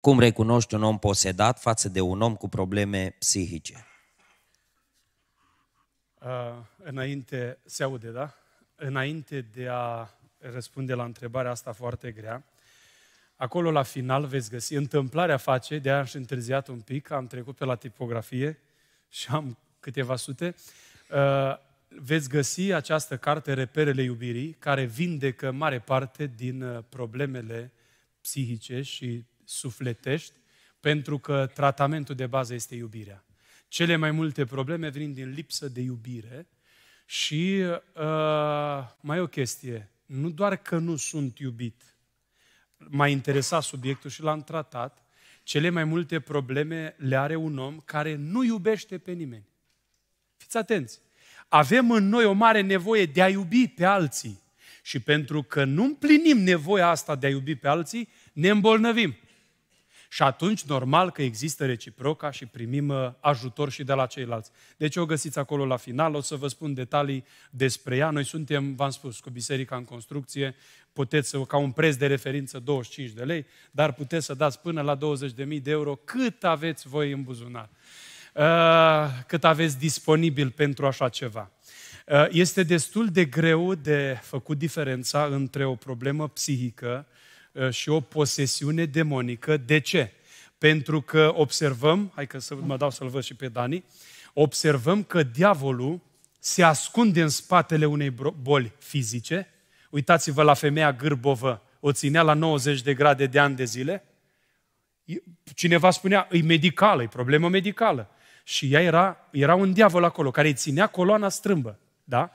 Cum recunoști un om posedat față de un om cu probleme psihice? Uh, înainte, se aude, da? Înainte de a răspunde la întrebarea asta foarte grea, acolo la final veți găsi, întâmplarea face, de și întârziat un pic, am trecut pe la tipografie și am câteva sute, uh, veți găsi această carte, Reperele iubirii, care vindecă mare parte din problemele psihice și sufletești, pentru că tratamentul de bază este iubirea. Cele mai multe probleme vin din lipsă de iubire și uh, mai e o chestie, nu doar că nu sunt iubit, m-a interesat subiectul și l-am tratat, cele mai multe probleme le are un om care nu iubește pe nimeni. Fiți atenți! Avem în noi o mare nevoie de a iubi pe alții. Și pentru că nu împlinim nevoia asta de a iubi pe alții, ne îmbolnăvim. Și atunci, normal că există reciproca și primim uh, ajutor și de la ceilalți. Deci o găsiți acolo la final, o să vă spun detalii despre ea. Noi suntem, v-am spus, cu Biserica în Construcție, puteți să, ca un preț de referință 25 de lei, dar puteți să dați până la 20.000 de euro cât aveți voi în buzunar, uh, cât aveți disponibil pentru așa ceva. Uh, este destul de greu de făcut diferența între o problemă psihică și o posesiune demonică. De ce? Pentru că observăm, hai că să mă dau să-l văd și pe Dani, observăm că diavolul se ascunde în spatele unei boli fizice. Uitați-vă la femeia gârbovă, o ținea la 90 de grade de ani de zile. Cineva spunea, e medicală, e problemă medicală. Și ea era, era un diavol acolo, care îi ținea coloana strâmbă. Da?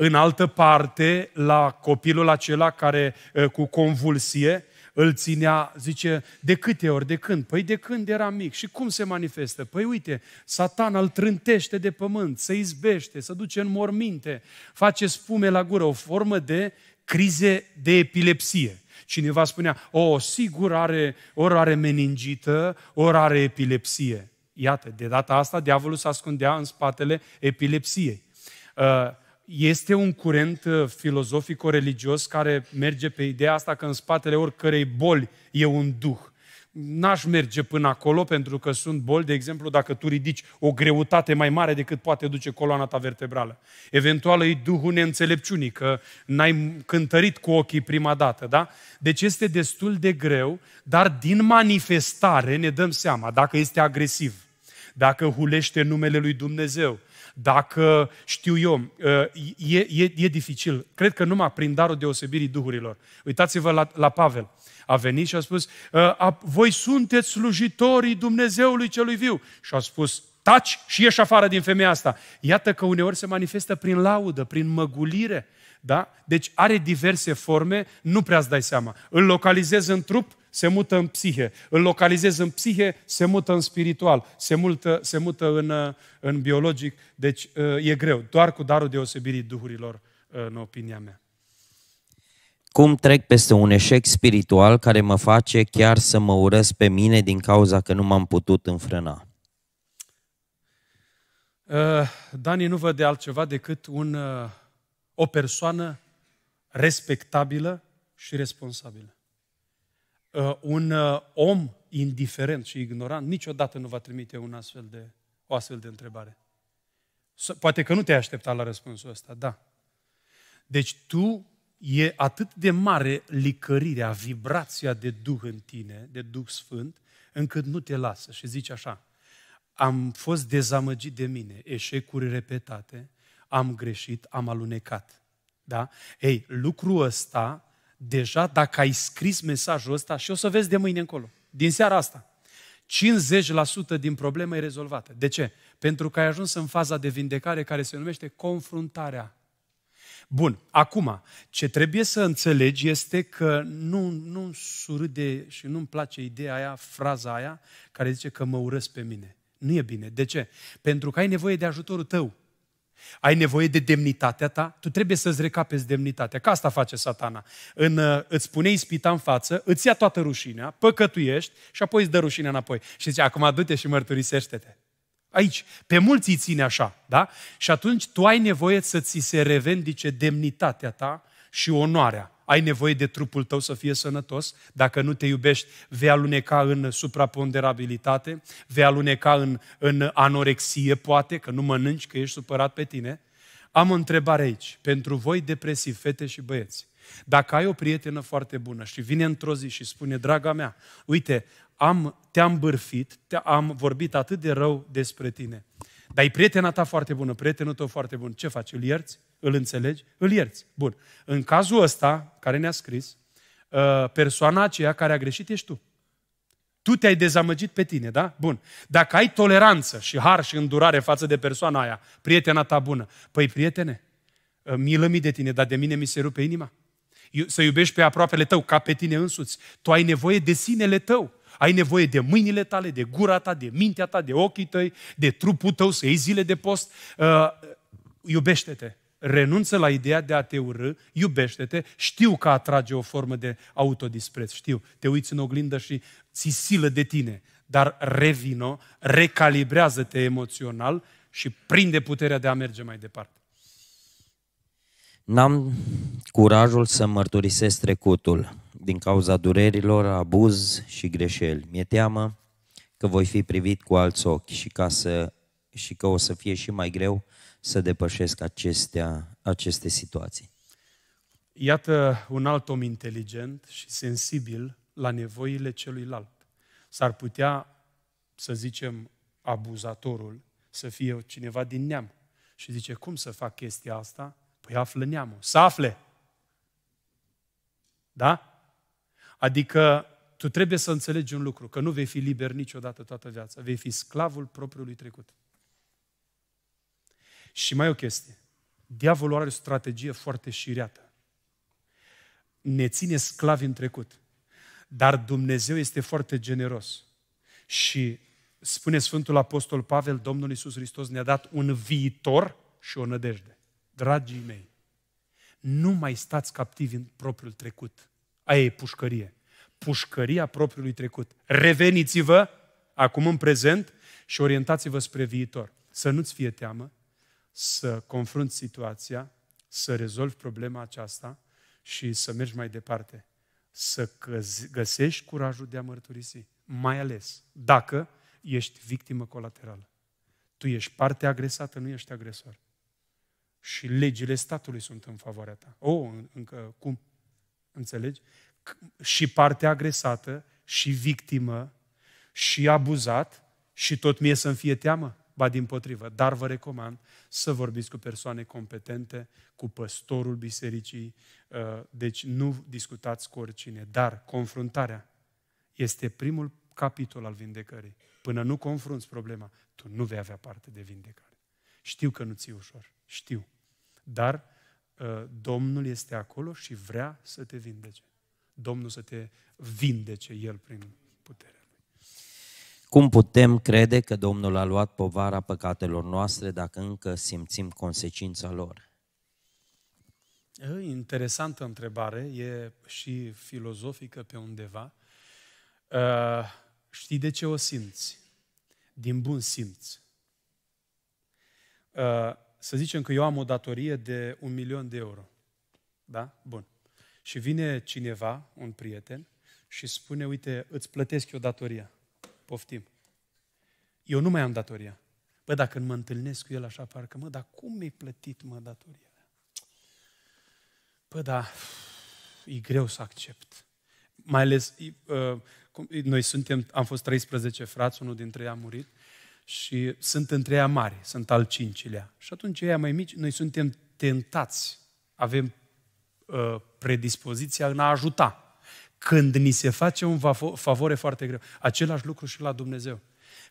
în altă parte la copilul acela care cu convulsie îl ținea, zice, de câte ori, de când? Păi de când era mic. Și cum se manifestă? Păi uite, satan îl trântește de pământ, se izbește, se duce în morminte, face spume la gură, o formă de crize de epilepsie. Cineva spunea, o, oh, sigur are, ori are meningită, ori are epilepsie. Iată, de data asta diavolul se ascundea în spatele epilepsiei. Uh, este un curent uh, filozofico-religios care merge pe ideea asta că în spatele oricărei boli e un duh. N-aș merge până acolo pentru că sunt boli, de exemplu, dacă tu ridici o greutate mai mare decât poate duce coloana ta vertebrală. Eventual e duhul neînțelepciunii, că n-ai cântărit cu ochii prima dată, da? Deci este destul de greu, dar din manifestare ne dăm seama dacă este agresiv, dacă hulește numele lui Dumnezeu, dacă știu eu, uh, e, e, e dificil. Cred că numai prin darul deosebirii duhurilor. Uitați-vă la, la Pavel. A venit și a spus, uh, voi sunteți slujitorii Dumnezeului celui viu. Și a spus, taci și ieși afară din femeia asta. Iată că uneori se manifestă prin laudă, prin măgulire. Da? Deci are diverse forme, nu prea îți dai seama. Îl localizezi în trup, se mută în psihe, îl localizez în psihe, se mută în spiritual, se mută, se mută în, uh, în biologic, deci uh, e greu, doar cu darul deosebirii duhurilor, uh, în opinia mea. Cum trec peste un eșec spiritual care mă face chiar să mă urăsc pe mine din cauza că nu m-am putut înfrâna? Dani nu văd de altceva decât un, o persoană respectabilă și responsabilă. Uh, un uh, om indiferent și ignorant niciodată nu va trimite un astfel de, o astfel de întrebare. Poate că nu te-ai așteptat la răspunsul ăsta, da. Deci tu e atât de mare licărirea, vibrația de Duh în tine, de Duh Sfânt, încât nu te lasă și zici așa, am fost dezamăgit de mine, eșecuri repetate, am greșit, am alunecat. Da? Ei, lucrul ăsta deja dacă ai scris mesajul ăsta, și o să vezi de mâine încolo, din seara asta, 50% din problemă e rezolvată. De ce? Pentru că ai ajuns în faza de vindecare care se numește confruntarea. Bun, acum, ce trebuie să înțelegi este că nu, nu surâde și nu-mi place ideea aia, fraza aia, care zice că mă urăsc pe mine. Nu e bine. De ce? Pentru că ai nevoie de ajutorul tău. Ai nevoie de demnitatea ta? Tu trebuie să-ți recapezi demnitatea. Ca asta face satana. În, uh, îți pune ispita în față, îți ia toată rușinea, păcătuiești și apoi îți dă rușinea înapoi. Și zice, acum du-te și mărturisește-te. Aici, pe mulți îi ține așa, da? Și atunci tu ai nevoie să ți se revendice demnitatea ta și onoarea. Ai nevoie de trupul tău să fie sănătos. Dacă nu te iubești, vei aluneca în supraponderabilitate, vei aluneca în, în anorexie, poate, că nu mănânci, că ești supărat pe tine. Am o întrebare aici. Pentru voi, depresiv, fete și băieți, dacă ai o prietenă foarte bună și vine într-o zi și spune, draga mea, uite, am, te-am bârfit, te-am vorbit atât de rău despre tine. Dar e prietena ta foarte bună, prietenul tău foarte bun. Ce faci? Îl ierți? Îl înțelegi? Îl ierți. Bun. În cazul ăsta, care ne-a scris, uh, persoana aceea care a greșit ești tu. Tu te-ai dezamăgit pe tine, da? Bun. Dacă ai toleranță și har și îndurare față de persoana aia, prietena ta bună, păi prietene, uh, milă mi de tine, dar de mine mi se rupe inima. Să iubești pe aproapele tău ca pe tine însuți. Tu ai nevoie de sinele tău. Ai nevoie de mâinile tale, de gura ta, de mintea ta, de ochii tăi, de trupul tău, să iei zile de post. Uh, iubește-te. Renunță la ideea de a te urâ, iubește-te. Știu că atrage o formă de autodispreț, știu. Te uiți în oglindă și ți silă de tine. Dar revino, recalibrează-te emoțional și prinde puterea de a merge mai departe. N-am curajul să mărturisesc trecutul din cauza durerilor, abuz și greșeli. Mi-e teamă că voi fi privit cu alți ochi și, ca să, și că o să fie și mai greu să depășesc acestea, aceste situații. Iată un alt om inteligent și sensibil la nevoile celuilalt. S-ar putea, să zicem, abuzatorul să fie cineva din neam și zice, cum să fac chestia asta? Păi află neamul. Să afle! Da? Adică tu trebuie să înțelegi un lucru, că nu vei fi liber niciodată toată viața, vei fi sclavul propriului trecut. Și mai o chestie. Diavolul are o strategie foarte șireată. Ne ține sclavi în trecut. Dar Dumnezeu este foarte generos. Și spune Sfântul Apostol Pavel, Domnul Iisus Hristos ne-a dat un viitor și o nădejde. Dragii mei, nu mai stați captivi în propriul trecut. Aia e pușcărie. Pușcăria propriului trecut. Reveniți-vă acum în prezent și orientați-vă spre viitor. Să nu-ți fie teamă să confrunți situația, să rezolvi problema aceasta și să mergi mai departe. Să găsești curajul de a mărturisi, mai ales dacă ești victimă colaterală. Tu ești parte agresată, nu ești agresor. Și legile statului sunt în favoarea ta. O, oh, încă cum? Înțelegi? Și parte agresată, și victimă, și abuzat, și tot mie să-mi fie teamă. Ba din potrivă, dar vă recomand să vorbiți cu persoane competente, cu păstorul bisericii, uh, deci nu discutați cu oricine, dar confruntarea este primul capitol al vindecării. Până nu confrunți problema, tu nu vei avea parte de vindecare. Știu că nu ți ușor, știu, dar Uh, Domnul este acolo și vrea să te vindece. Domnul să te vindece El prin puterea Lui. Cum putem crede că Domnul a luat povara păcatelor noastre dacă încă simțim consecința lor? E uh, interesantă întrebare, e și filozofică pe undeva. Uh, știi de ce o simți? Din bun simț să zicem că eu am o datorie de un milion de euro. Da? Bun. Și vine cineva, un prieten, și spune, uite, îți plătesc eu datoria. Poftim. Eu nu mai am datoria. Bă, dacă mă întâlnesc cu el așa, parcă, mă, dar cum mi-ai plătit, mă, datoria? Bă, da, e greu să accept. Mai ales, uh, noi suntem, am fost 13 frați, unul dintre ei a murit și sunt între ea mari, sunt al cincilea. Și atunci ea mai mici, noi suntem tentați, avem uh, predispoziția în a ajuta. Când ni se face un favore foarte greu. Același lucru și la Dumnezeu.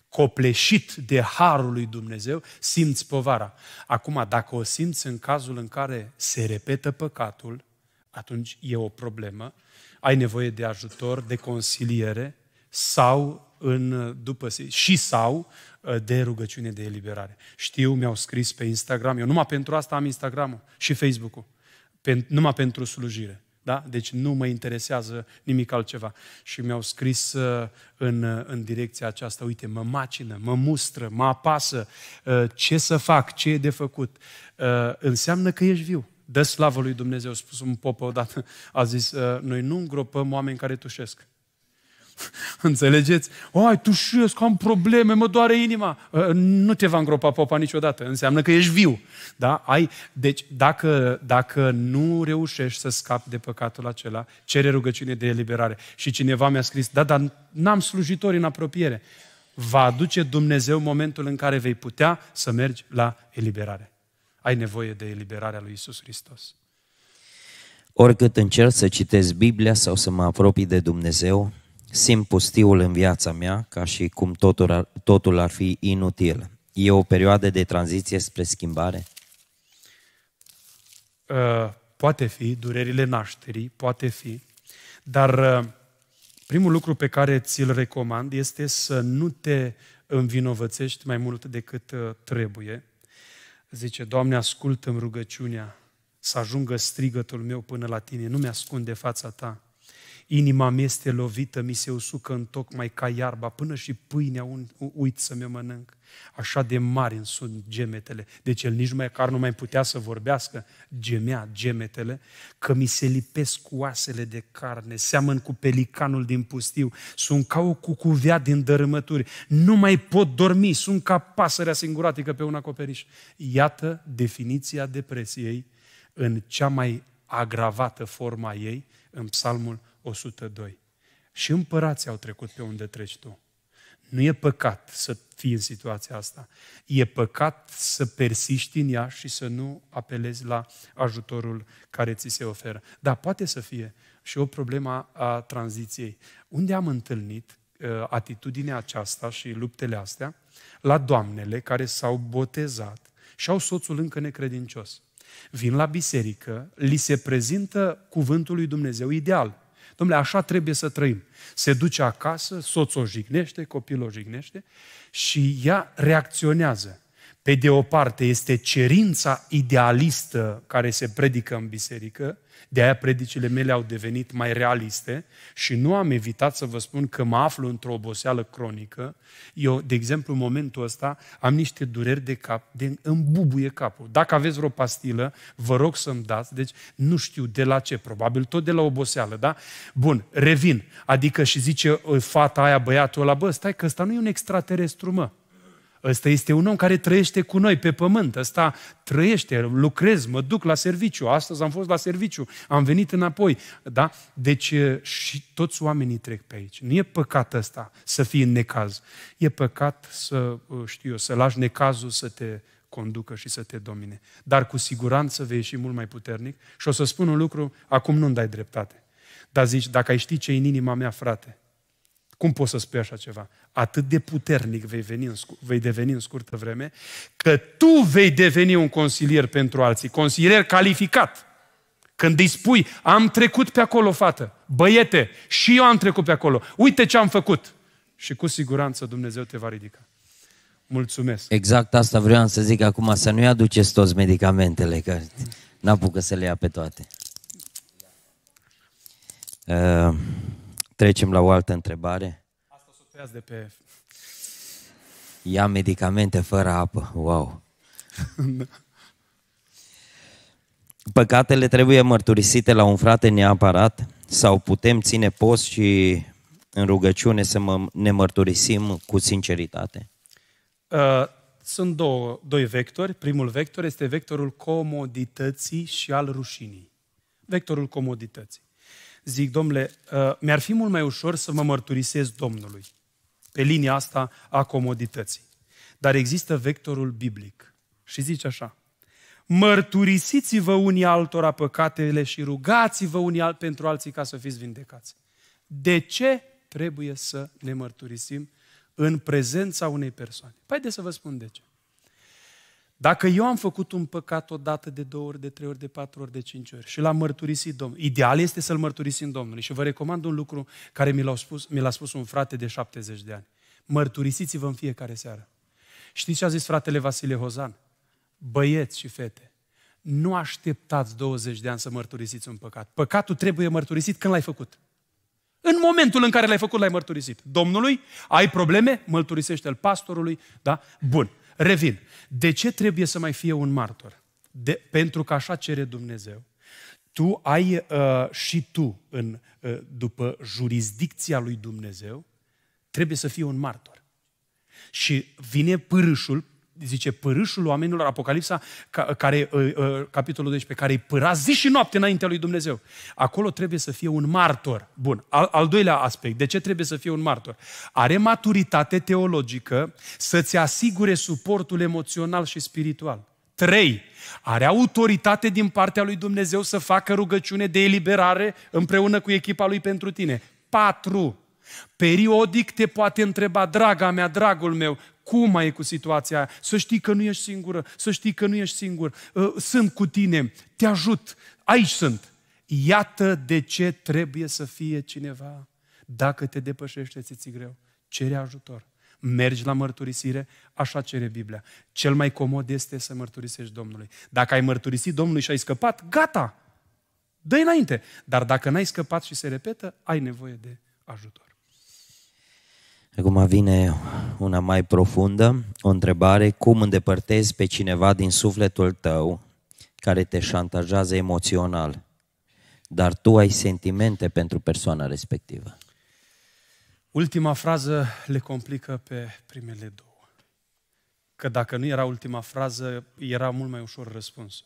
Copleșit de harul lui Dumnezeu, simți povara. Acum, dacă o simți în cazul în care se repetă păcatul, atunci e o problemă, ai nevoie de ajutor, de consiliere sau în, după, și sau Uh, de rugăciune de eliberare. Știu, mi-au scris pe Instagram, eu numai pentru asta am instagram și Facebook-ul, pen, numai pentru slujire. Da? Deci nu mă interesează nimic altceva. Și mi-au scris uh, în, uh, în direcția aceasta, uite, mă macină, mă mustră, mă apasă, ce să fac, ce e de făcut. Înseamnă că ești viu. Dă slavă lui Dumnezeu, spus un popă odată, a zis, noi nu îngropăm oameni care tușesc. Înțelegeți? Ai, tușesc, am probleme, mă doare inima. Ă, nu te va îngropa popa niciodată, înseamnă că ești viu. Da? Ai, deci, dacă, dacă nu reușești să scapi de păcatul acela, cere rugăciune de eliberare. Și cineva mi-a scris, da, dar n-am slujitori în apropiere. Va aduce Dumnezeu momentul în care vei putea să mergi la eliberare. Ai nevoie de eliberarea lui Isus Hristos. Oricât încerc să citesc Biblia sau să mă apropii de Dumnezeu, simt pustiul în viața mea, ca și cum totul ar, totul ar fi inutil. E o perioadă de tranziție spre schimbare? Uh, poate fi, durerile nașterii, poate fi, dar uh, primul lucru pe care ți-l recomand este să nu te învinovățești mai mult decât uh, trebuie. Zice, Doamne, ascultă-mi rugăciunea, să ajungă strigătul meu până la tine, nu mi ascunde fața ta Inima mi este lovită, mi se usucă în tocmai ca iarba, până și pâinea uit să mi-o mănânc. Așa de mari sunt gemetele. Deci el nici măcar nu mai putea să vorbească, gemea gemetele, că mi se lipesc cu oasele de carne, seamăn cu pelicanul din pustiu, sunt ca o cucuvea din dărâmături, nu mai pot dormi, sunt ca pasărea singuratică pe un acoperiș. Iată definiția depresiei în cea mai agravată forma ei în Psalmul 102. Și împărații au trecut pe unde treci tu. Nu e păcat să fii în situația asta. E păcat să persiști în ea și să nu apelezi la ajutorul care ți se oferă. Dar poate să fie și o problemă a tranziției. Unde am întâlnit ă, atitudinea aceasta și luptele astea? La doamnele care s-au botezat și au soțul încă necredincios. Vin la biserică, li se prezintă cuvântul lui Dumnezeu ideal – Domnule, așa trebuie să trăim. Se duce acasă, soțul o jignește, copilul o jignește și ea reacționează. Pe de o parte este cerința idealistă care se predică în biserică, de aia predicile mele au devenit mai realiste și nu am evitat să vă spun că mă aflu într-o oboseală cronică. Eu, de exemplu, în momentul ăsta am niște dureri de cap, de îmbubuie capul. Dacă aveți vreo pastilă, vă rog să-mi dați, deci nu știu de la ce, probabil tot de la oboseală, da? Bun, revin, adică și zice ă, fata aia, băiatul ăla, bă, stai că ăsta nu e un extraterestru, mă. Ăsta este un om care trăiește cu noi pe pământ. Ăsta trăiește, lucrez, mă duc la serviciu. Astăzi am fost la serviciu, am venit înapoi. Da? Deci și toți oamenii trec pe aici. Nu e păcat ăsta să fii în necaz. E păcat să, știu eu, să lași necazul să te conducă și să te domine. Dar cu siguranță vei ieși mult mai puternic și o să spun un lucru, acum nu-mi dai dreptate. Dar zici, dacă ai ști ce e în inima mea, frate, cum poți să spui așa ceva? Atât de puternic vei, veni în scur- vei deveni în scurtă vreme, că tu vei deveni un consilier pentru alții, consilier calificat. Când îi spui, am trecut pe acolo, fată, băiete, și eu am trecut pe acolo, uite ce am făcut. Și cu siguranță Dumnezeu te va ridica. Mulțumesc. Exact asta vreau să zic acum, să nu-i aduceți toți medicamentele, că n-apucă să le ia pe toate. Uh... Trecem la o altă întrebare. Asta o de pe... Ia medicamente fără apă. Wow! Păcatele trebuie mărturisite la un frate neapărat sau putem ține post și în rugăciune să mă, ne mărturisim cu sinceritate? Uh, sunt două, doi vectori. Primul vector este vectorul comodității și al rușinii. Vectorul comodității zic, domnule, uh, mi-ar fi mult mai ușor să mă mărturisesc Domnului pe linia asta a comodității. Dar există vectorul biblic și zice așa, mărturisiți-vă unii altora păcatele și rugați-vă unii al- pentru alții ca să fiți vindecați. De ce trebuie să ne mărturisim în prezența unei persoane? Păi de să vă spun de ce. Dacă eu am făcut un păcat odată, de două ori, de trei ori, de patru ori, de cinci ori și l-am mărturisit Domnul, ideal este să-l mărturisim Domnului. Și vă recomand un lucru care mi l-a spus, mi l-a spus un frate de 70 de ani. Mărturisiți-vă în fiecare seară. Știți ce a zis fratele Vasile Hozan? Băieți și fete, nu așteptați 20 de ani să mărturisiți un păcat. Păcatul trebuie mărturisit când l-ai făcut. În momentul în care l-ai făcut, l-ai mărturisit. Domnului, ai probleme? Mărturisește-l pastorului, da? Bun. Revin. De ce trebuie să mai fie un martor? De, pentru că așa cere Dumnezeu. Tu ai uh, și tu, în, uh, după jurisdicția lui Dumnezeu, trebuie să fii un martor. Și vine pârâșul, zice, părâșul oamenilor, Apocalipsa, ca, care, uh, uh, capitolul 12, care îi păra zi și noapte înaintea lui Dumnezeu. Acolo trebuie să fie un martor. Bun, al, al doilea aspect, de ce trebuie să fie un martor? Are maturitate teologică să-ți asigure suportul emoțional și spiritual. trei Are autoritate din partea lui Dumnezeu să facă rugăciune de eliberare împreună cu echipa lui pentru tine. patru Periodic te poate întreba, draga mea, dragul meu, cum ai cu situația aia, să știi că nu ești singură, să știi că nu ești singur, uh, sunt cu tine, te ajut, aici sunt. Iată de ce trebuie să fie cineva. Dacă te depășește, ți greu. Cere ajutor. Mergi la mărturisire, așa cere Biblia. Cel mai comod este să mărturisești Domnului. Dacă ai mărturisit Domnului și ai scăpat, gata! Dă înainte. Dar dacă n-ai scăpat și se repetă, ai nevoie de ajutor. Acum vine una mai profundă, o întrebare, cum îndepărtezi pe cineva din sufletul tău care te șantajează emoțional, dar tu ai sentimente pentru persoana respectivă? Ultima frază le complică pe primele două. Că dacă nu era ultima frază, era mult mai ușor răspuns.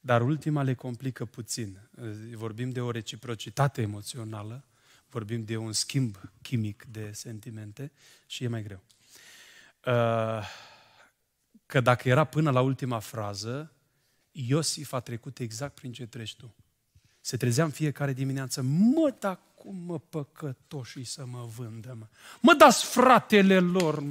Dar ultima le complică puțin. Vorbim de o reciprocitate emoțională vorbim de un schimb chimic de sentimente și e mai greu. Uh, că dacă era până la ultima frază, Iosif a trecut exact prin ce treci tu. Se trezeam fiecare dimineață, mă, dar cum mă păcătoșii să mă vândă, mă. Mă dați fratele lor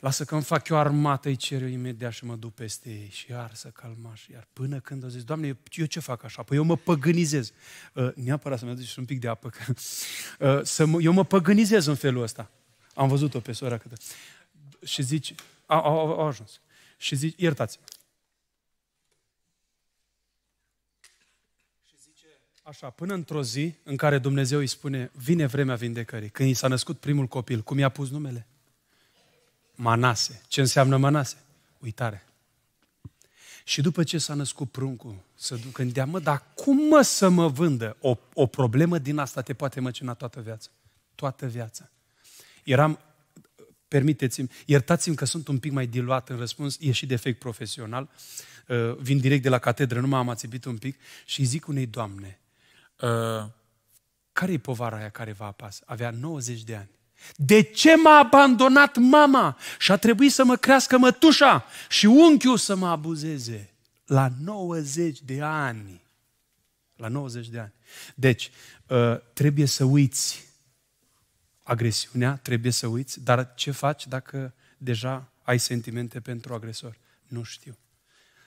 lasă că îmi fac eu armată, îi cer eu imediat și mă duc peste ei. Și iar să calmaș, iar până când o zis, Doamne, eu ce fac așa? Păi eu mă păgânizez. Uh, neapărat să-mi aduceți un pic de apă, că, uh, să mă, eu mă păgânizez în felul ăsta. Am văzut-o pe sora câtă. Și zici, au, au, au ajuns. Și zici, iertați. Așa, până într-o zi în care Dumnezeu îi spune, vine vremea vindecării, când i s-a născut primul copil, cum i-a pus numele? Manase. Ce înseamnă Manase? Uitare. Și după ce s-a născut pruncul, să duc în deamă, dar cum mă să mă vândă? O, o problemă din asta te poate măcina toată viața. Toată viața. Eram, permiteți-mi, iertați-mi că sunt un pic mai diluat în răspuns, e și defect profesional, uh, vin direct de la catedră, nu m am ațipit un pic și zic unei doamne, uh, care e povara aia care va apasă? Avea 90 de ani. De ce m-a abandonat mama și a trebuit să mă crească mătușa și unchiul să mă abuzeze? La 90 de ani. La 90 de ani. Deci, uh, trebuie să uiți agresiunea, trebuie să uiți, dar ce faci dacă deja ai sentimente pentru agresor? Nu știu.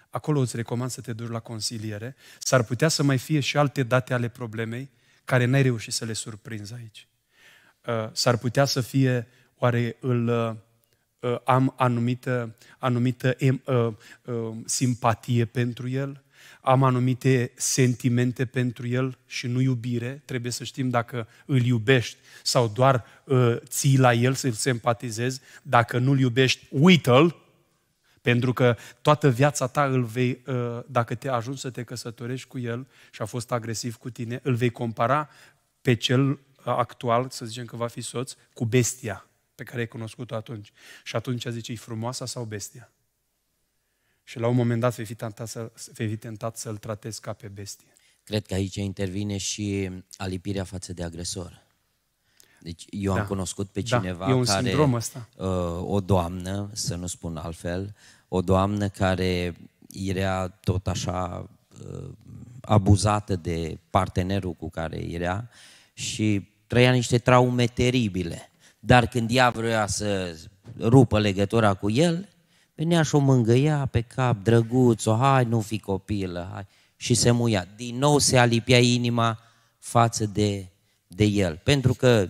Acolo îți recomand să te duci la consiliere. S-ar putea să mai fie și alte date ale problemei care n-ai reușit să le surprinzi aici. Uh, s-ar putea să fie, oare îl uh, uh, am anumită, anumită simpatie pentru el, am anumite sentimente pentru el și nu iubire, trebuie să știm dacă îl iubești sau doar uh, ții la el să-l simpatizezi, dacă nu-l iubești, uită-l, pentru că toată viața ta îl vei, uh, dacă te ajungi să te căsătorești cu el și a fost agresiv cu tine, îl vei compara pe cel actual, să zicem că va fi soț, cu bestia pe care ai cunoscut-o atunci. Și atunci zice, e frumoasa sau bestia? Și la un moment dat vei fi tentat, să, vei fi tentat să-l tratezi ca pe bestie. Cred că aici intervine și alipirea față de agresor. Deci eu da. am cunoscut pe da. cineva da. e un care, ăsta. Uh, o doamnă, să nu spun altfel, o doamnă care era tot așa uh, abuzată de partenerul cu care era și trăia niște traume teribile. Dar când ea vrea să rupă legătura cu el, venea și o mângâia pe cap, drăguț, o, hai, nu fi copilă, hai. Și se muia. Din nou se alipia inima față de, de el. Pentru că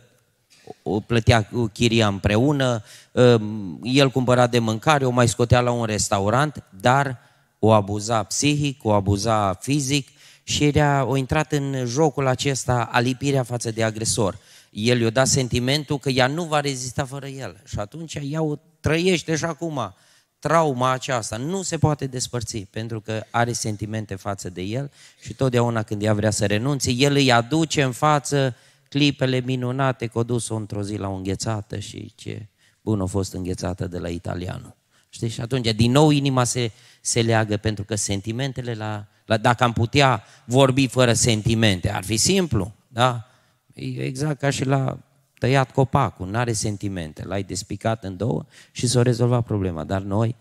o plătea chiria împreună, um, el cumpăra de mâncare, o mai scotea la un restaurant, dar o abuza psihic, o abuza fizic și el a, intrat în jocul acesta, alipirea față de agresor. El i-a dat sentimentul că ea nu va rezista fără el. Și atunci ea o trăiește și acum. Trauma aceasta nu se poate despărți pentru că are sentimente față de el și totdeauna când ea vrea să renunțe, el îi aduce în față clipele minunate că o dus-o într-o zi la o înghețată și ce bun a fost înghețată de la italianul. Știi? Și atunci, din nou, inima se, se leagă pentru că sentimentele la dacă am putea vorbi fără sentimente. Ar fi simplu, da? E exact ca și la tăiat copacul, nu are sentimente. L-ai despicat în două și s-a rezolvat problema. Dar noi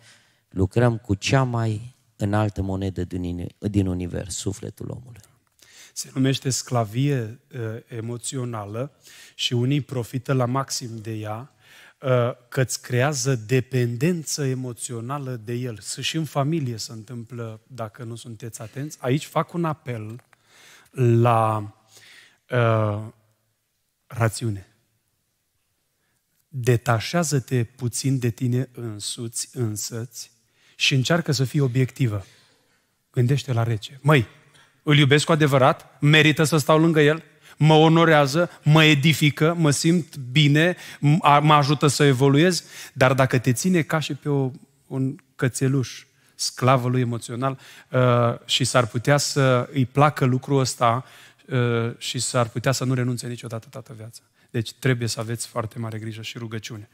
lucrăm cu cea mai înaltă monedă din, univers, sufletul omului. Se numește sclavie uh, emoțională și unii profită la maxim de ea Uh, că îți creează dependență emoțională de el. Să și în familie se întâmplă dacă nu sunteți atenți. Aici fac un apel la uh, rațiune. Detașează-te puțin de tine însuți, însăți și încearcă să fii obiectivă. Gândește la rece. Măi, îl iubesc cu adevărat? Merită să stau lângă el? mă onorează, mă edifică, mă simt bine, mă ajută să evoluez, dar dacă te ține ca și pe o, un cățeluș, sclavă lui emoțional uh, și s-ar putea să îi placă lucrul ăsta uh, și s-ar putea să nu renunțe niciodată toată viața. Deci trebuie să aveți foarte mare grijă și rugăciune.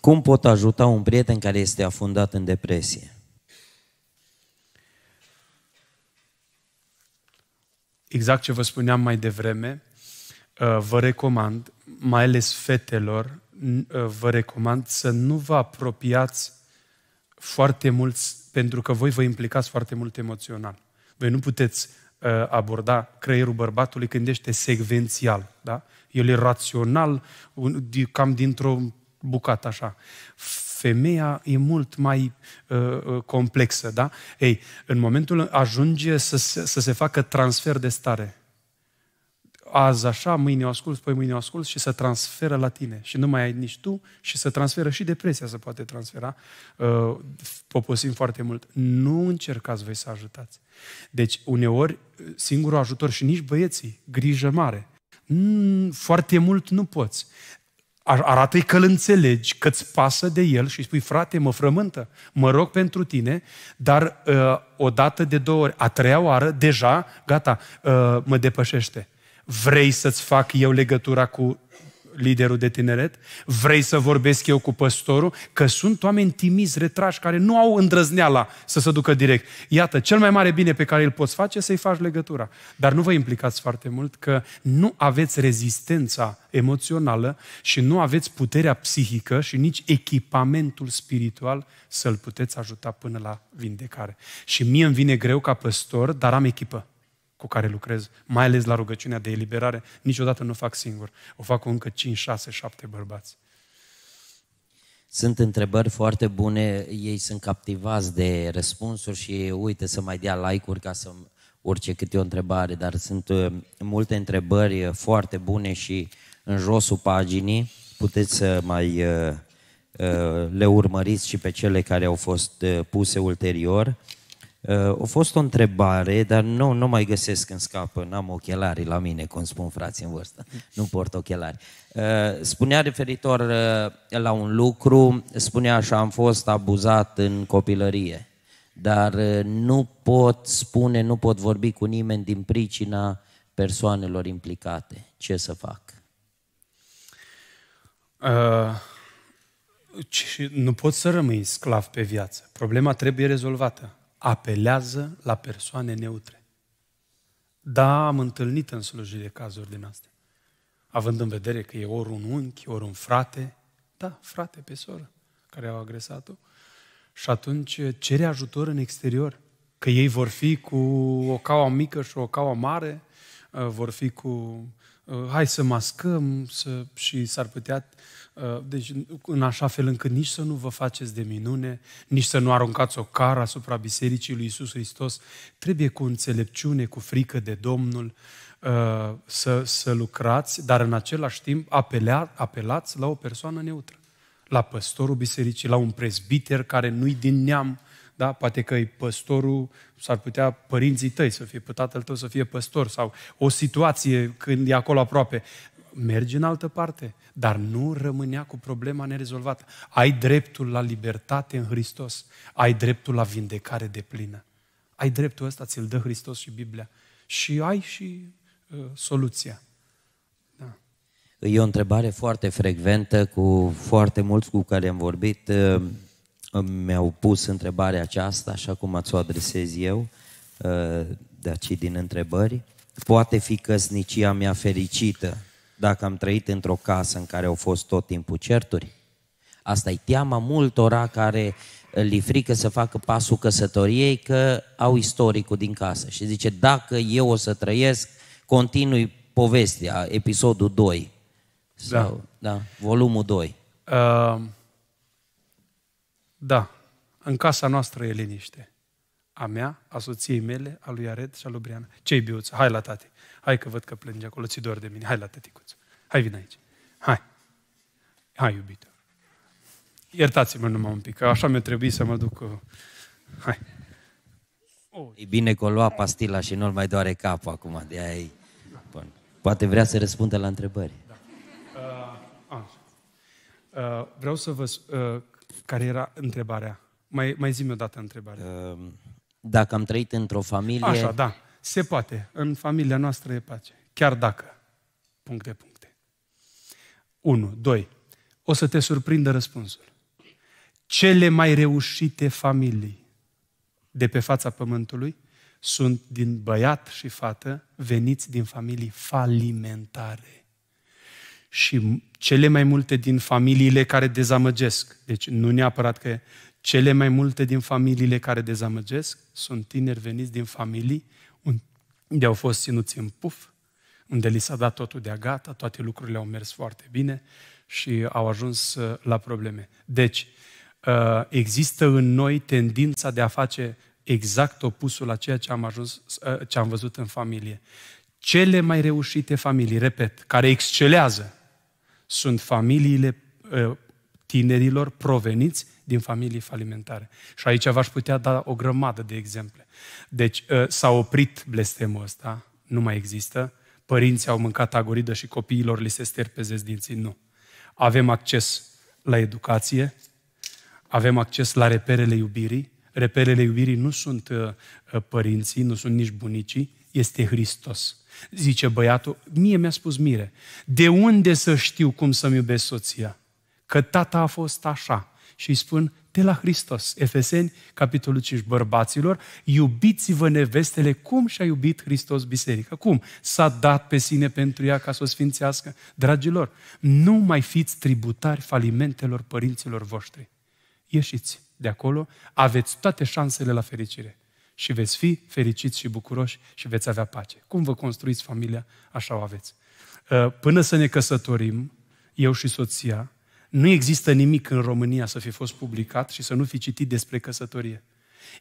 Cum pot ajuta un prieten care este afundat în depresie? exact ce vă spuneam mai devreme, uh, vă recomand, mai ales fetelor, uh, vă recomand să nu vă apropiați foarte mult, pentru că voi vă implicați foarte mult emoțional. Voi nu puteți uh, aborda creierul bărbatului când este secvențial. Da? El e rațional, cam dintr-o bucată așa femeia e mult mai uh, uh, complexă, da? Ei, în momentul ajunge să se, să se facă transfer de stare. Azi așa, mâine o asculți, poi mâine o asculți și să transferă la tine. Și nu mai ai nici tu și să transferă și depresia se poate transfera. Uh, poposim foarte mult. Nu încercați voi să ajutați. Deci, uneori, singurul ajutor și nici băieții, grijă mare. Mm, foarte mult nu poți arată-i că îl înțelegi, că îți pasă de el și spui, frate, mă frământă, mă rog pentru tine, dar uh, o dată de două ori, a treia oară, deja, gata, uh, mă depășește. Vrei să-ți fac eu legătura cu liderul de tineret? Vrei să vorbesc eu cu păstorul? Că sunt oameni timizi, retrași, care nu au îndrăzneala să se ducă direct. Iată, cel mai mare bine pe care îl poți face să-i faci legătura. Dar nu vă implicați foarte mult că nu aveți rezistența emoțională și nu aveți puterea psihică și nici echipamentul spiritual să-l puteți ajuta până la vindecare. Și mie îmi vine greu ca păstor, dar am echipă cu care lucrez, mai ales la rugăciunea de eliberare, niciodată nu o fac singur. O fac cu încă 5, 6, 7 bărbați. Sunt întrebări foarte bune, ei sunt captivați de răspunsuri și uite să mai dea like-uri ca să urce câte o întrebare, dar sunt uh, multe întrebări uh, foarte bune și în josul paginii puteți să mai uh, le urmăriți și pe cele care au fost puse ulterior. Eh, a fost o întrebare, dar nu, nu mai găsesc în scapă, n-am ochelari la mine, cum spun frații în vârstă, nu port ochelari. Eh, spunea referitor eh, la un lucru, spunea așa, am fost abuzat în copilărie, dar nu pot spune, nu pot vorbi cu nimeni din pricina persoanelor implicate. Ce să fac? Uh, nu poți să rămâi sclav pe viață. Problema trebuie rezolvată apelează la persoane neutre. Da, am întâlnit în slujire cazuri din astea. Având în vedere că e ori un unchi, ori un frate, da, frate pe soră, care au agresat-o. Și atunci eh, cere ajutor în exterior, că ei vor fi cu o caua mică și o caua mare, eh, vor fi cu eh, hai să mascăm să, și s-ar putea Uh, deci, în așa fel încât nici să nu vă faceți de minune, nici să nu aruncați o cară asupra Bisericii lui Isus Hristos, trebuie cu înțelepciune, cu frică de Domnul uh, să, să lucrați, dar în același timp apelea, apelați la o persoană neutră. La păstorul bisericii, la un prezbiter care nu-i din neam, da? Poate că e păstorul, s-ar putea părinții tăi să fie, tatăl tău să fie păstor sau o situație când e acolo aproape mergi în altă parte, dar nu rămânea cu problema nerezolvată. Ai dreptul la libertate în Hristos, ai dreptul la vindecare de plină. Ai dreptul ăsta, ți-l dă Hristos și Biblia. Și ai și uh, soluția. Da. E o întrebare foarte frecventă cu foarte mulți cu care am vorbit. Uh, mi-au pus întrebarea aceasta, așa cum ați o adresez eu, uh, de aici din întrebări. Poate fi căsnicia mea fericită? dacă am trăit într-o casă în care au fost tot timpul certuri. Asta e teama multora care eh, li frică să facă pasul căsătoriei că au istoricul din casă. Și zice, dacă eu o să trăiesc, continui povestea, episodul 2. Da. Sau, da. da, volumul 2. Uh, ehm, da, în casa noastră e liniște. A mea, a soției mele, a lui Aret și a lui Briana. Ce-i biuță? Hai la tate. Hai că văd că plânge acolo, ți doar de mine. Hai la tăticuț. Hai, vin aici. Hai. Hai, iubito. Iertați-mă numai un pic, că așa mi-a trebuit să mă duc. Hai. Oh. E bine că o lua pastila și nu-l mai doare capul acum, de ai. Bun. Poate vrea să răspundă la întrebări. Da. Uh, uh, vreau să vă... Uh, care era întrebarea? Mai, mai zi-mi o dată întrebarea. Uh, dacă am trăit într-o familie... Așa, da se poate, în familia noastră e pace, chiar dacă, puncte, puncte. 1, 2, o să te surprindă răspunsul. Cele mai reușite familii de pe fața pământului sunt din băiat și fată veniți din familii falimentare. Și cele mai multe din familiile care dezamăgesc, deci nu neapărat că cele mai multe din familiile care dezamăgesc sunt tineri veniți din familii unde au fost ținuți în puf, unde li s-a dat totul de-a gata, toate lucrurile au mers foarte bine și au ajuns uh, la probleme. Deci, uh, există în noi tendința de a face exact opusul la ceea ce am, ajuns, uh, ce am văzut în familie. Cele mai reușite familii, repet, care excelează, sunt familiile tinerilor proveniți din familii falimentare. Și aici v-aș putea da o grămadă de exemple. Deci uh, s-a oprit blestemul ăsta, nu mai există, părinții au mâncat agoridă și copiilor li se din dinții, nu. Avem acces la educație, avem acces la reperele iubirii, reperele iubirii nu sunt uh, uh, părinții, nu sunt nici bunicii, este Hristos. Zice băiatul, mie mi-a spus mire, de unde să știu cum să-mi iubesc soția? că tata a fost așa. Și îi spun de la Hristos. Efeseni, capitolul 5, bărbaților, iubiți-vă nevestele cum și-a iubit Hristos biserica. Cum? S-a dat pe sine pentru ea ca să o sfințească. Dragilor, nu mai fiți tributari falimentelor părinților voștri. Ieșiți de acolo, aveți toate șansele la fericire și veți fi fericiți și bucuroși și veți avea pace. Cum vă construiți familia, așa o aveți. Ă, până să ne căsătorim, eu și soția, nu există nimic în România să fi fost publicat și să nu fi citit despre căsătorie.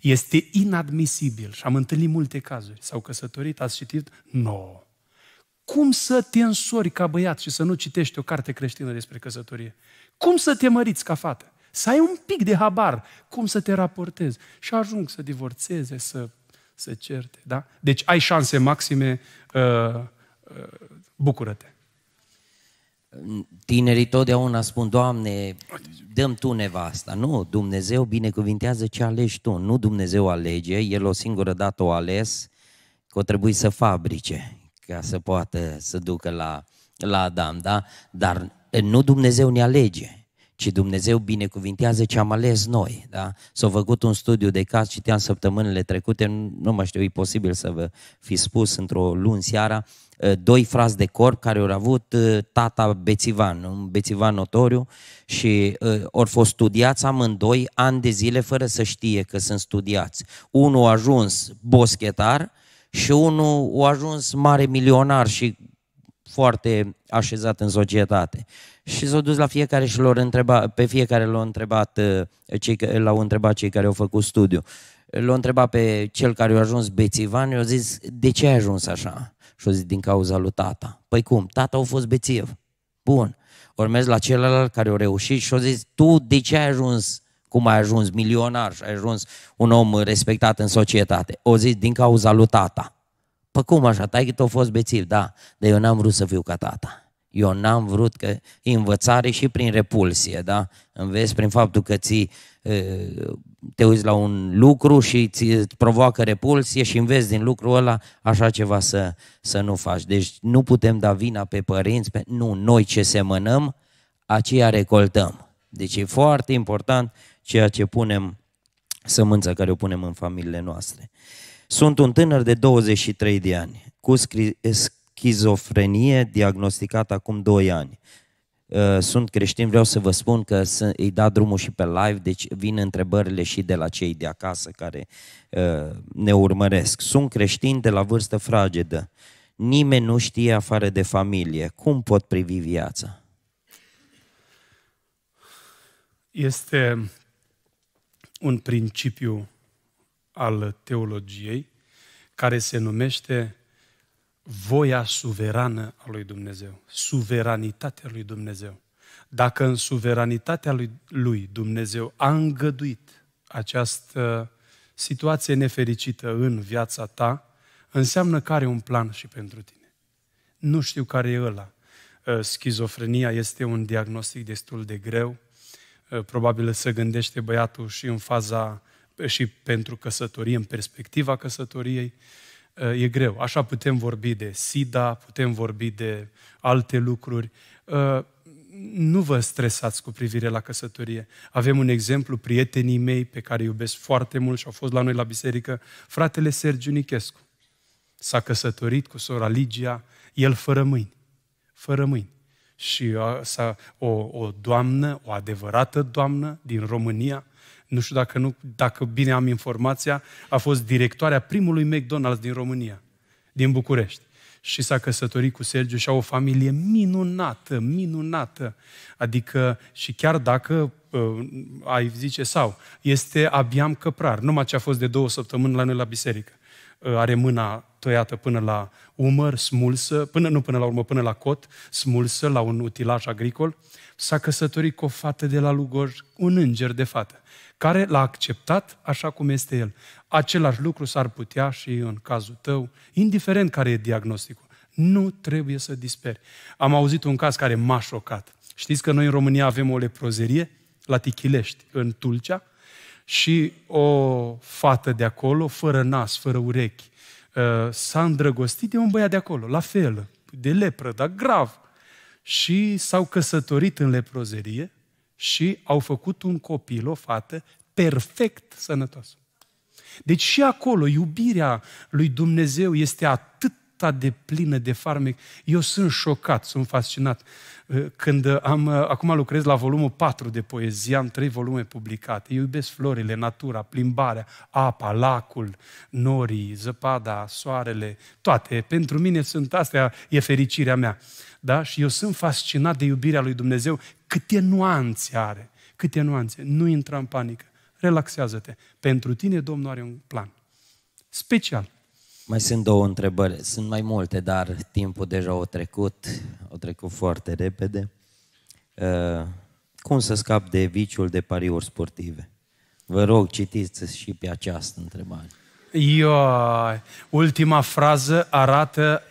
Este inadmisibil și am întâlnit multe cazuri. S-au căsătorit, ați citit? Nu. No. Cum să te însori ca băiat și să nu citești o carte creștină despre căsătorie? Cum să te măriți ca fată? Să ai un pic de habar cum să te raportezi. Și ajung să divorțeze, să se certe. Da? Deci ai șanse maxime, uh, uh, bucură-te. Tinerii totdeauna spun, Doamne, dăm Tu nevasta. Nu, Dumnezeu binecuvintează ce alegi Tu. Nu Dumnezeu alege, El o singură dată o ales, că o trebuie să fabrice ca să poată să ducă la, la Adam, da? Dar nu Dumnezeu ne alege ci Dumnezeu binecuvintează ce am ales noi. Da? S-a făcut un studiu de caz, citeam săptămânile trecute, nu mă știu, e posibil să vă fi spus într-o luni seara, Eh, doi frați de corp care au avut eh, tata bețivan, un bețivan notoriu și eh, au fost studiați amândoi ani de zile fără să știe că sunt studiați. Unul a ajuns boschetar și unul a ajuns mare milionar și foarte așezat în societate. Și s-au dus la fiecare și l-au întrebat, pe fiecare l-au întrebat, cei, l-au întrebat cei care au făcut studiu. L-au întrebat pe cel care a ajuns bețivan, i-au zis, de ce ai ajuns așa? Și-o zis, din cauza lui tata. Păi cum? Tata a fost bețiv. Bun. Ori la celălalt care a reușit și-o zis, tu de ce ai ajuns cum ai ajuns milionar și ai ajuns un om respectat în societate? O zis, din cauza lui tata. Păi cum așa? Tai că a fost bețiv, da, dar eu n-am vrut să fiu ca tata. Eu n-am vrut că învățare și prin repulsie, da? Înveți prin faptul că ți te uiți la un lucru și ți provoacă repulsie și înveți din lucrul ăla așa ceva să, să nu faci. Deci nu putem da vina pe părinți, pe... nu, noi ce semănăm, aceea recoltăm. Deci e foarte important ceea ce punem, sămânța care o punem în familiile noastre. Sunt un tânăr de 23 de ani, cu schizofrenie diagnosticată acum 2 ani. Uh, sunt creștin, vreau să vă spun că îi da drumul și pe live, deci vin întrebările și de la cei de acasă care uh, ne urmăresc. Sunt creștin de la vârstă fragedă. Nimeni nu știe afară de familie. Cum pot privi viața? Este un principiu al teologiei care se numește voia suverană a lui Dumnezeu, suveranitatea lui Dumnezeu. Dacă în suveranitatea lui, Dumnezeu a îngăduit această situație nefericită în viața ta, înseamnă că are un plan și pentru tine. Nu știu care e ăla. Uh, schizofrenia este un diagnostic destul de greu. Uh, probabil să gândește băiatul și în faza și pentru căsătorie, în perspectiva căsătoriei Eh, e greu. Așa putem vorbi de SIDA, putem vorbi de alte lucruri. Eh, nu vă stresați cu privire la căsătorie. Avem un exemplu, prietenii mei pe care iubesc foarte mult și au fost la noi la biserică, fratele Sergiu Nichescu. S-a căsătorit cu sora Ligia, el fără mâini. Fără mâini. Și eh, o, o doamnă, o adevărată doamnă din România, nu știu dacă, nu, dacă bine am informația, a fost directoarea primului McDonald's din România, din București. Și s-a căsătorit cu Sergiu și au o familie minunată, minunată. Adică, și chiar dacă uh, ai zice sau, este Abiam Căprar, numai ce a fost de două săptămâni la noi la biserică. Uh, are mâna tăiată până la umăr, smulsă, până, nu până la urmă, până la cot, smulsă, la un utilaj agricol, s-a căsătorit cu o fată de la Lugoj, un înger de fată, care l-a acceptat așa cum este el. Același lucru s-ar putea și în cazul tău, indiferent care e diagnosticul. Nu trebuie să disperi. Am auzit un caz care m-a șocat. Știți că noi în România avem o leprozerie la Tichilești, în Tulcea, și o fată de acolo, fără nas, fără urechi, ă, s-a îndrăgostit de un băiat de acolo, la fel, de lepră, dar grav. Și s-au căsătorit în leprozerie, și au făcut un copil, o fată, perfect sănătoasă. Deci și acolo iubirea lui Dumnezeu este atât de plină de farmec. Eu sunt șocat, sunt fascinat. Uh, când uh, am, uh, acum lucrez la volumul 4 de poezie, am trei volume publicate. Eu iubesc florile, natura, plimbarea, apa, lacul, norii, zăpada, soarele, toate. Pentru mine sunt astea, e fericirea mea. Da? Și eu sunt fascinat de iubirea lui Dumnezeu Câte nuanțe are, câte nuanțe. Nu intra în panică. Relaxează-te. Pentru tine Domnul are un plan. Special. Mai sunt două întrebări. Sunt mai multe, dar timpul deja a trecut. A trecut foarte repede. Uh, cum să scap de viciul de pariuri sportive? Vă rog, citiți și pe această întrebare. Ioi, ultima frază arată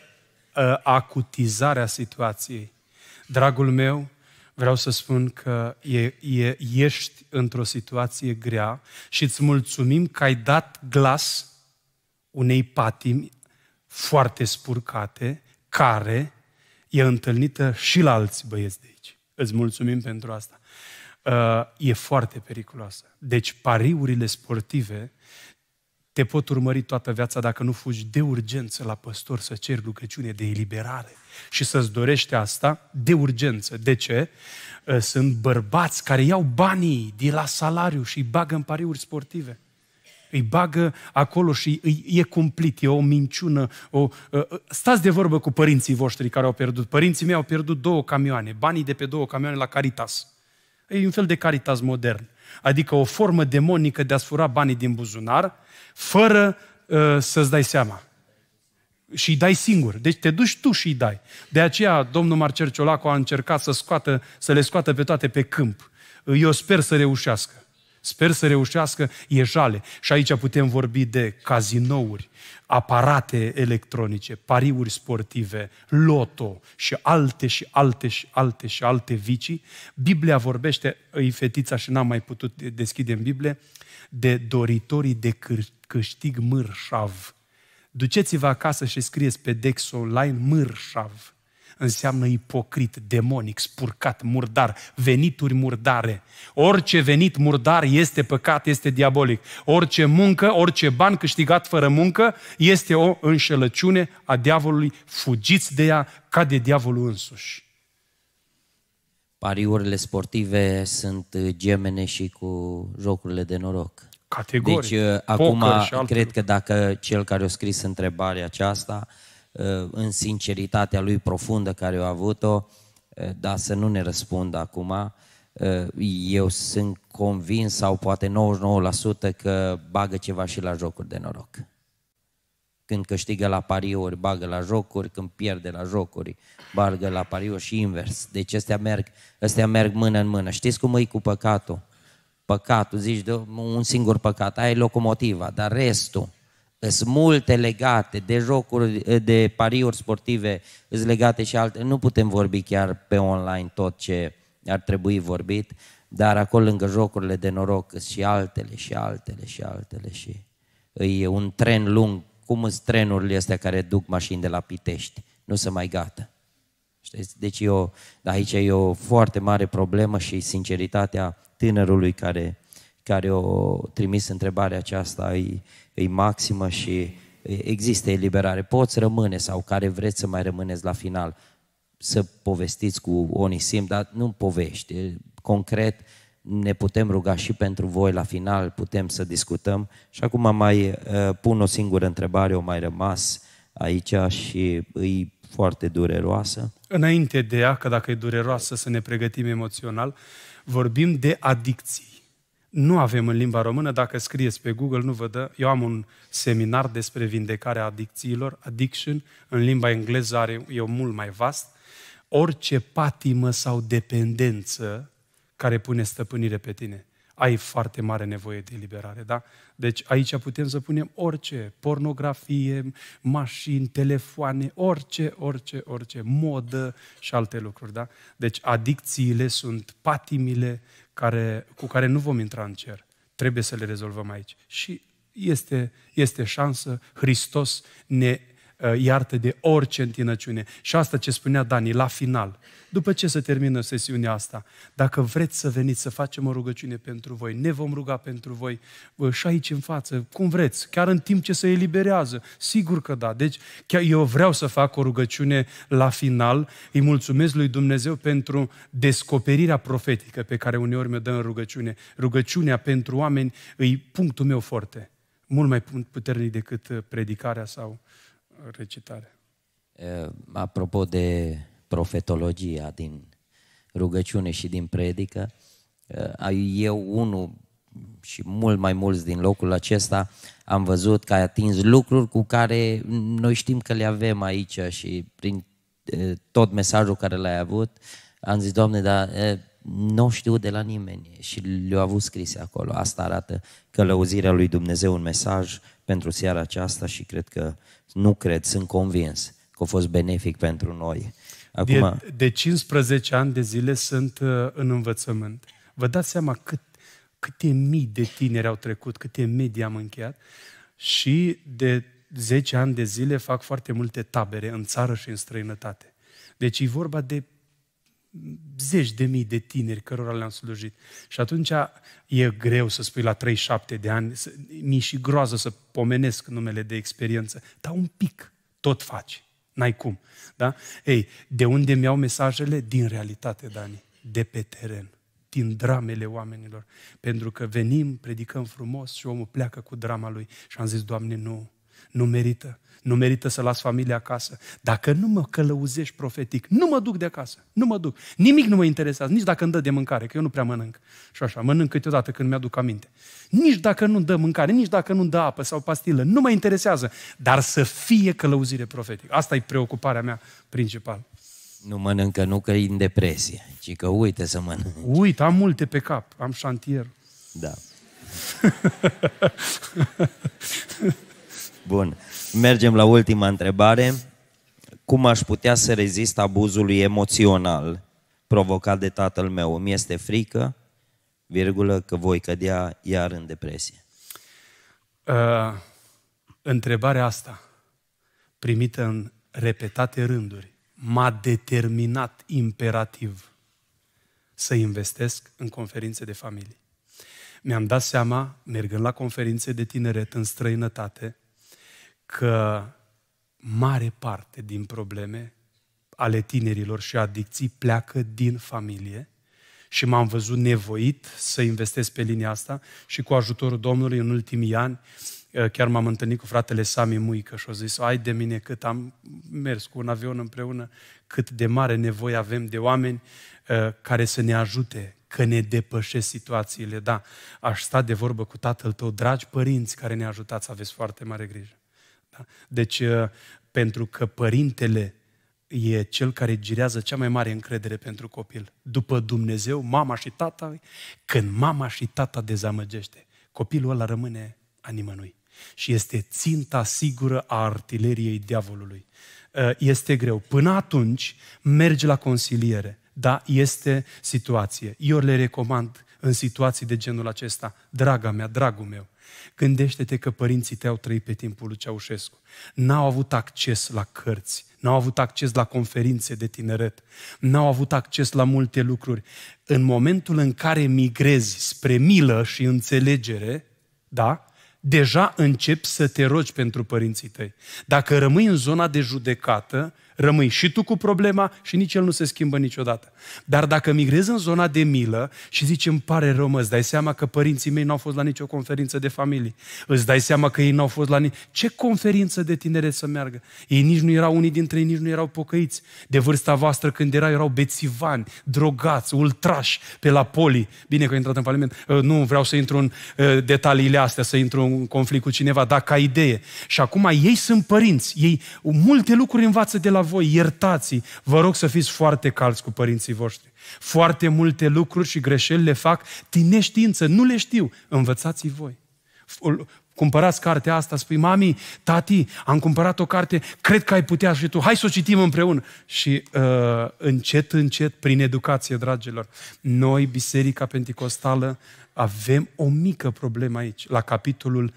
uh, acutizarea situației. Dragul meu, vreau să spun că e, e, ești într-o situație grea și îți mulțumim că ai dat glas unei patimi foarte spurcate, care e întâlnită și la alți băieți de aici. Îți mulțumim pentru asta. Uh, e foarte periculoasă. Deci pariurile sportive te pot urmări toată viața dacă nu fugi de urgență la păstor să ceri rugăciune de eliberare și să-ți dorești asta de urgență. De ce? Ă, sunt bărbați care iau banii de la salariu și îi bagă în pariuri sportive. Îi bagă acolo și îi, e cumplit, e o minciună. O, ă, ă, stați de vorbă cu părinții voștri care au pierdut. Părinții mei au pierdut două camioane, banii de pe două camioane la Caritas. E un fel de Caritas modern adică o formă demonică de a-ți fura banii din buzunar, fără uh, să-ți dai seama. Și îi dai singur. Deci te duci tu și îi dai. De aceea domnul Marcel Ciolacu a încercat să, scoată, să le scoată pe toate pe câmp. Eu sper să reușească. Sper să reușească jale. Și aici putem vorbi de cazinouri, aparate electronice, pariuri sportive, loto și alte și alte și alte și alte vicii. Biblia vorbește, îi fetița și n-am mai putut deschide în Biblie, de doritorii de câștig mârșav. Duceți-vă acasă și scrieți pe Dex online mârșav înseamnă ipocrit, demonic, spurcat, murdar, venituri murdare. Orice venit murdar este păcat, este diabolic. Orice muncă, orice ban câștigat fără muncă este o înșelăciune a diavolului. Fugiți de ea ca de diavolul însuși. Pariurile sportive sunt gemene și cu jocurile de noroc. Categoric. Deci, uh, acum, cred că dacă cel care a scris întrebarea aceasta, Uh, în sinceritatea lui profundă care a avut-o, uh, dar să nu ne răspundă acum. Uh, eu sunt convins, sau poate 99%, că bagă ceva și la jocuri de noroc. Când câștigă la pariuri, bagă la jocuri, când pierde la jocuri, bagă la pariuri și invers. Deci astea merg, astea merg mână în mână. Știți cum e cu păcatul? Păcatul, zici, de un singur păcat, ai locomotiva, dar restul sunt multe legate de jocuri, eh, de pariuri sportive, sunt legate și alte. Nu putem vorbi chiar pe online tot ce ar trebui vorbit, dar acolo lângă jocurile de noroc sunt și altele, și altele, și altele. Și e un tren lung, cum sunt trenurile astea care duc mașini de la Pitești. Nu se mai gata. Știți? Deci eu, aici e o foarte mare problemă și sinceritatea tânărului care, care o trimis întrebarea aceasta e, e maximă și există eliberare. Poți rămâne sau care vreți să mai rămâneți la final, să povestiți cu Onisim, dar nu povești. Concret, ne putem ruga și pentru voi la final, putem să discutăm. Și acum mai uh, pun o singură întrebare, o mai rămas aici și îi foarte dureroasă. Înainte de ea, că dacă e dureroasă să ne pregătim emoțional, vorbim de adicții nu avem în limba română, dacă scrieți pe Google, nu vă dă. Eu am un seminar despre vindecarea adicțiilor, addiction, în limba engleză are, e mult mai vast. Orice patimă sau dependență care pune stăpânire pe tine, ai foarte mare nevoie de eliberare, da? Deci aici putem să punem orice, pornografie, mașini, telefoane, orice, orice, orice, modă și alte lucruri, da? Deci adicțiile sunt patimile care, cu care nu vom intra în cer. Trebuie să le rezolvăm aici. Și este, este șansă, Hristos ne Uh, iartă de orice întinăciune. Și asta ce spunea Dani, la final. După ce se termină sesiunea asta, dacă vreți să veniți să facem o rugăciune pentru voi, ne vom ruga pentru voi uh, și aici în față, cum vreți, chiar în timp ce se eliberează. Sigur că da. Deci chiar eu vreau să fac o rugăciune la final. Îi mulțumesc lui Dumnezeu pentru descoperirea profetică pe care uneori mi-o dă în rugăciune. Rugăciunea pentru oameni îi punctul meu forte mult mai puternic decât uh, predicarea sau recitare. Apropo de profetologia din rugăciune și din predică, eu unul și mult mai mulți din locul acesta am văzut că ai atins lucruri cu care noi știm că le avem aici și prin tot mesajul care l-ai avut, am zis, Doamne, dar nu știu de la nimeni și le-au avut scrise acolo. Asta arată călăuzirea lui Dumnezeu, un mesaj pentru seara aceasta și cred că, nu cred, sunt convins că a fost benefic pentru noi. Acum... De, de 15 ani de zile sunt uh, în învățământ. Vă dați seama cât, câte mii de tineri au trecut, câte medii am încheiat și de 10 ani de zile fac foarte multe tabere în țară și în străinătate. Deci e vorba de zeci de mii de tineri cărora le-am slujit. Și atunci e greu să spui la 37 de ani, mi și groază să pomenesc numele de experiență, dar un pic tot faci. N-ai cum. Da? Ei, de unde mi-au mesajele? Din realitate, Dani. De pe teren. Din dramele oamenilor. Pentru că venim, predicăm frumos și omul pleacă cu drama lui. Și am zis, Doamne, nu. Nu merită nu merită să las familia acasă. Dacă nu mă călăuzești profetic, nu mă duc de acasă, nu mă duc. Nimic nu mă interesează, nici dacă îmi dă de mâncare, că eu nu prea mănânc. Și așa, mănânc câteodată când mi-aduc aminte. Nici dacă nu dă mâncare, nici dacă nu dă apă sau pastilă, nu mă interesează. Dar să fie călăuzire profetică. Asta e preocuparea mea principală. Nu mănâncă, nu că e în depresie, ci că uite să mănânc. Uit, am multe pe cap, am șantier. Da. Bun. Mergem la ultima întrebare. Cum aș putea să rezist abuzului emoțional provocat de tatăl meu? Mi este frică, virgulă, că voi cădea iar în depresie. Uh, întrebarea asta, primită în repetate rânduri, m-a determinat imperativ să investesc în conferințe de familie. Mi-am dat seama, mergând la conferințe de tineret în străinătate, că mare parte din probleme ale tinerilor și adicții pleacă din familie și m-am văzut nevoit să investesc pe linia asta și cu ajutorul Domnului în ultimii ani eh, chiar m-am întâlnit cu fratele Sami Muică și a zis, ai de mine cât am mers cu un avion împreună, cât de mare nevoie avem de oameni eh, care să ne ajute, că ne depășesc situațiile. Da, aș sta de vorbă cu tatăl tău, dragi părinți care ne ajutați, aveți foarte mare grijă. Da? Deci, uh, pentru că părintele e cel care girează cea mai mare încredere pentru copil. După Dumnezeu, mama și tata, când mama și tata dezamăgește, copilul ăla rămâne a nimănui. Și este ținta sigură a artileriei diavolului. Uh, este greu. Până atunci, mergi la consiliere. Da, este situație. Eu le recomand în situații de genul acesta, draga mea, dragul meu, Gândește-te că părinții tăi au trăit pe timpul lui Ceaușescu. N-au avut acces la cărți, n-au avut acces la conferințe de tineret, n-au avut acces la multe lucruri. În momentul în care migrezi spre milă și înțelegere, da, deja începi să te rogi pentru părinții tăi. Dacă rămâi în zona de judecată, rămâi și tu cu problema și nici el nu se schimbă niciodată. Dar dacă migrezi în zona de milă și zici îmi pare rău, mă, îți dai seama că părinții mei n-au fost la nicio conferință de familie, îți dai seama că ei n-au fost la nici... Ce conferință de tinere să meargă? Ei nici nu erau, unii dintre ei nici nu erau pocăiți. De vârsta voastră când erau, erau bețivani, drogați, ultrași pe la poli. Bine că a intrat în faliment. Uh, nu vreau să intru în uh, detaliile astea, să intru în conflict cu cineva, dar ca idee. Și acum ei sunt părinți. Ei multe lucruri învață de la voi, iertați Vă rog să fiți foarte calți cu părinții voștri. Foarte multe lucruri și greșeli le fac din neștiință, nu le știu. Învățați-i voi. Cumpărați cartea asta, spui, mami, tati, am cumpărat o carte, cred că ai putea și tu, hai să o citim împreună. Și uh, încet, încet, prin educație, dragilor, noi, Biserica Pentecostală, avem o mică problemă aici, la capitolul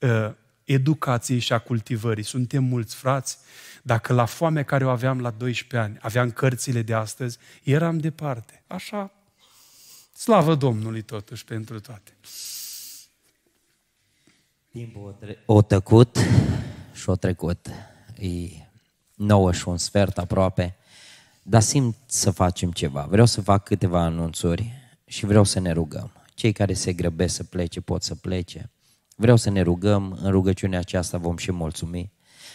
uh, educației și a cultivării. Suntem mulți frați. Dacă la foame care o aveam la 12 ani, aveam cărțile de astăzi, eram departe. Așa, slavă Domnului totuși pentru toate. Timpul o tăcut și o trecut. E 9 și un sfert aproape, dar simt să facem ceva. Vreau să fac câteva anunțuri și vreau să ne rugăm. Cei care se grăbesc să plece pot să plece Vreau să ne rugăm, în rugăciunea aceasta vom și mulțumi,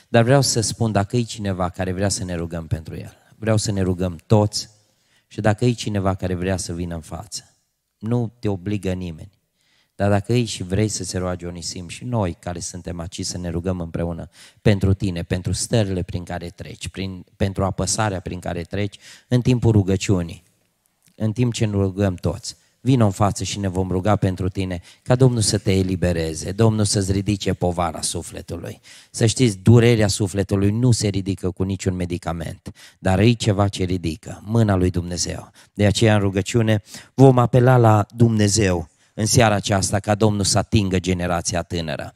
dar vreau să spun dacă e cineva care vrea să ne rugăm pentru el, vreau să ne rugăm toți și dacă e cineva care vrea să vină în față, nu te obligă nimeni, dar dacă e și vrei să se roage onisim și noi care suntem aici să ne rugăm împreună pentru tine, pentru stările prin care treci, prin, pentru apăsarea prin care treci în timpul rugăciunii, în timp ce ne rugăm toți, Vino în față și ne vom ruga pentru tine ca Domnul să te elibereze, Domnul să-ți ridice povara sufletului. Să știți, durerea sufletului nu se ridică cu niciun medicament, dar e ceva ce ridică, mâna lui Dumnezeu. De aceea, în rugăciune, vom apela la Dumnezeu în seara aceasta ca Domnul să atingă generația tânără.